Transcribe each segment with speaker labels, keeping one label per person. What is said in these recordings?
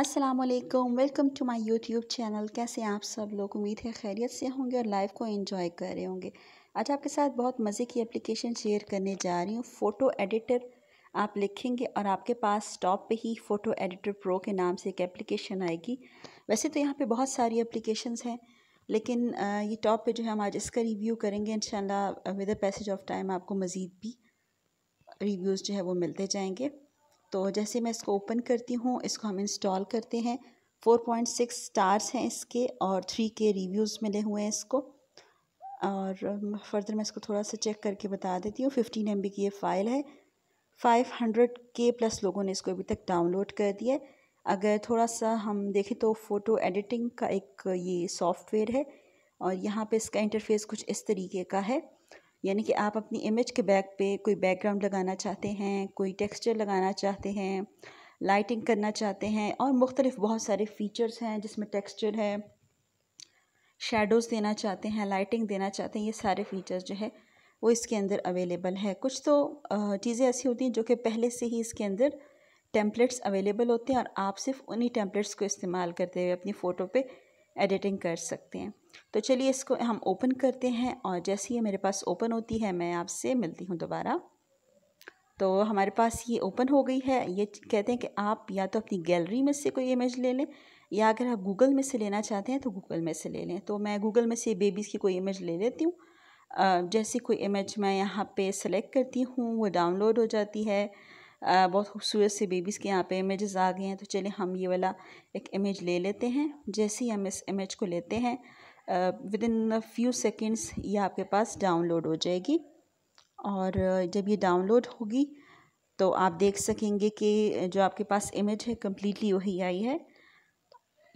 Speaker 1: असलकम welcome to my YouTube channel कैसे आप सब लोग उम्मीद है खैरियत से होंगे और लाइफ को एंजॉय कर रहे होंगे आज आपके साथ बहुत मज़े की एप्लीकेशन शेयर करने जा रही हूँ फ़ोटो एडिटर आप लिखेंगे और आपके पास टॉप पे ही फ़ोटो एडिटर प्रो के नाम से एक एप्लीकेशन आएगी वैसे तो यहाँ पे बहुत सारी एप्लीकेशंस हैं लेकिन ये टॉप पे जो है हम आज इसका रिव्यू करेंगे in with passage of time आपको मज़ीद भी रिव्यूज़ जो है वो मिलते जाएंगे तो जैसे मैं इसको ओपन करती हूँ इसको हम इंस्टॉल करते हैं 4.6 स्टार्स हैं इसके और थ्री के रिव्यूज़ मिले हुए हैं इसको और फर्दर um, मैं इसको थोड़ा सा चेक करके बता देती हूँ फिफ्टीन एम की ये फ़ाइल है फ़ाइव हंड्रेड के प्लस लोगों ने इसको अभी तक डाउनलोड कर दिया है अगर थोड़ा सा हम देखें तो फ़ोटो एडिटिंग का एक ये सॉफ्टवेयर है और यहाँ पे इसका इंटरफेस कुछ इस तरीके का है यानी कि आप अपनी इमेज के बैक पे कोई बैकग्राउंड लगाना चाहते हैं कोई टेक्सचर लगाना चाहते हैं लाइटिंग करना चाहते हैं और मुख्तलिफ बहुत सारे फ़ीचर्स हैं जिसमें टेक्सचर है शेडोज़ देना चाहते हैं लाइटिंग देना चाहते हैं ये सारे फ़ीचर्स जो है वो इसके अंदर अवेलेबल है कुछ तो चीज़ें ऐसी होती हैं जो कि पहले से ही इसके अंदर टेम्पलेट्स अवेलेबल होते हैं और आप सिर्फ उन्हीं टेम्पलेट्स को इस्तेमाल करते हुए अपनी फ़ोटो पे एडिटिंग कर सकते हैं तो चलिए इसको हम ओपन करते हैं और जैसे ये मेरे पास ओपन होती है मैं आपसे मिलती हूँ दोबारा तो हमारे पास ये ओपन हो गई है ये कहते हैं कि आप या तो अपनी गैलरी में से कोई इमेज ले लें या अगर आप गूगल में से लेना चाहते हैं तो गूगल में से ले लें तो मैं गूगल में से बेबीज़ की कोई इमेज ले लेती हूँ जैसे कोई इमेज मैं यहाँ पे सेलेक्ट करती हूँ वो डाउनलोड हो जाती है बहुत खूबसूरत से बेबीज़ के यहाँ पे इमेजेस आ गए हैं तो चलिए हम ये वाला एक इमेज ले लेते हैं जैसे ही हम इस इमेज को लेते हैं विद इन फ्यू सेकेंड्स ये आपके पास डाउनलोड हो जाएगी और जब ये डाउनलोड होगी तो आप देख सकेंगे कि जो आपके पास इमेज है कम्प्लीटली वही आई है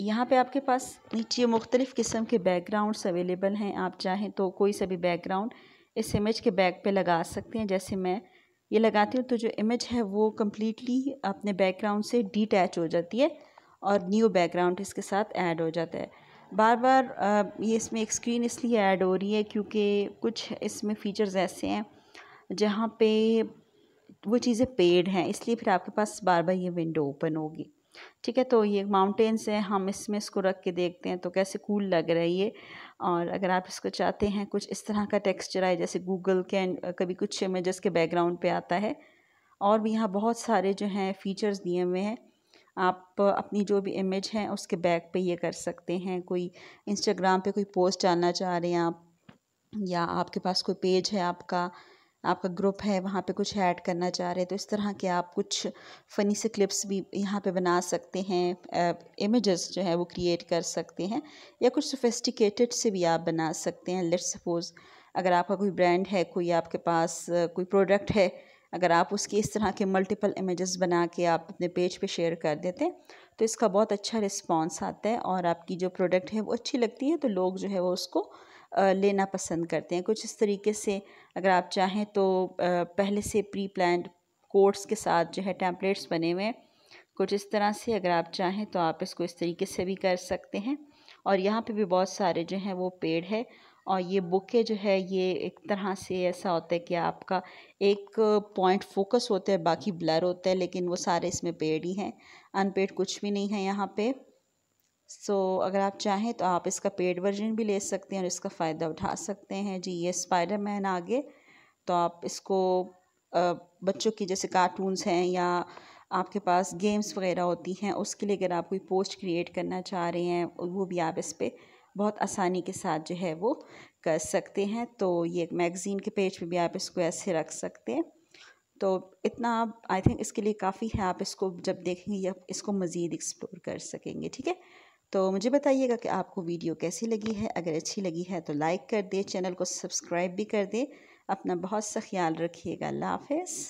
Speaker 1: यहाँ पे आपके पास नीचे मुख्तलिफ़ किस्म के बैकग्राउंड्स अवेलेबल हैं आप चाहें तो कोई सा भी बैकग्राउंड इस इमेज के बैक पे लगा सकते हैं जैसे मैं ये लगाती हूँ तो जो इमेज है वो कम्प्लीटली अपने बैकग्राउंड से डिटैच हो जाती है और न्यू बैकग्राउंड इसके साथ ऐड हो जाता है बार बार ये इसमें एक स्क्रीन इसलिए ऐड हो रही है क्योंकि कुछ इसमें फ़ीचर्स ऐसे हैं जहाँ पे वो चीज़ें पेड हैं इसलिए फिर आपके पास बार बार ये विंडो ओपन होगी ठीक है तो ये माउंटेन्स हैं हम इसमें इसको रख के देखते हैं तो कैसे कूल लग रहा है ये और अगर आप इसको चाहते हैं कुछ इस तरह का टेक्सचर आए जैसे गूगल के कभी कुछ इमेजेस के बैकग्राउंड पे आता है और भी यहाँ बहुत सारे जो हैं फीचर्स दिए हुए हैं आप अपनी जो भी इमेज है उसके बैक पे ये कर सकते हैं कोई इंस्टाग्राम पे कोई पोस्ट डालना चाह रहे हैं आप या आपके पास कोई पेज है आपका आपका ग्रुप है वहाँ पे कुछ ऐड करना चाह रहे हैं तो इस तरह के आप कुछ फ़नी से क्लिप्स भी यहाँ पे बना सकते हैं इमेजेस जो है वो क्रिएट कर सकते हैं या कुछ सोफेस्टिकेटेड से भी आप बना सकते हैं लेट्स सपोज़ अगर आपका कोई ब्रांड है कोई आपके पास कोई प्रोडक्ट है अगर आप उसकी इस तरह के मल्टीपल इमेजेस बना के आप अपने पेज पे शेयर कर देते हैं तो इसका बहुत अच्छा रिस्पांस आता है और आपकी जो प्रोडक्ट है वो अच्छी लगती है तो लोग जो है वो उसको लेना पसंद करते हैं कुछ इस तरीके से अगर आप चाहें तो पहले से प्री प्लान कोर्ट्स के साथ जो है टैंपलेट्स बने हुए हैं कुछ इस तरह से अगर आप चाहें तो आप इसको इस तरीके से भी कर सकते हैं और यहाँ पे भी बहुत सारे जो हैं वो पेड़ है और ये बुके जो है ये एक तरह से ऐसा होता है कि आपका एक पॉइंट फोकस होता है बाकी ब्लर होता है लेकिन वो सारे इसमें पेड़ ही हैं अनपेड कुछ भी नहीं है यहाँ पर सो so, अगर आप चाहें तो आप इसका पेड वर्जन भी ले सकते हैं और इसका फ़ायदा उठा सकते हैं जी ये स्पाइडर मैन आगे तो आप इसको बच्चों की जैसे कार्टून्स हैं या आपके पास गेम्स वगैरह होती हैं उसके लिए अगर आप कोई पोस्ट क्रिएट करना चाह रहे हैं वो भी आप इस पर बहुत आसानी के साथ जो है वो कर सकते हैं तो ये एक मैगज़ीन के पेज पे भी आप इसको ऐसे रख सकते हैं तो इतना आप आई थिंक इसके लिए काफ़ी है आप इसको जब देखेंगे या इसको मज़ीद एक्सप्लोर कर सकेंगे ठीक है तो मुझे बताइएगा कि आपको वीडियो कैसी लगी है अगर अच्छी लगी है तो लाइक कर दें चैनल को सब्सक्राइब भी कर दें अपना बहुत सा ख्याल रखिएगा अल्लाह हाफिज़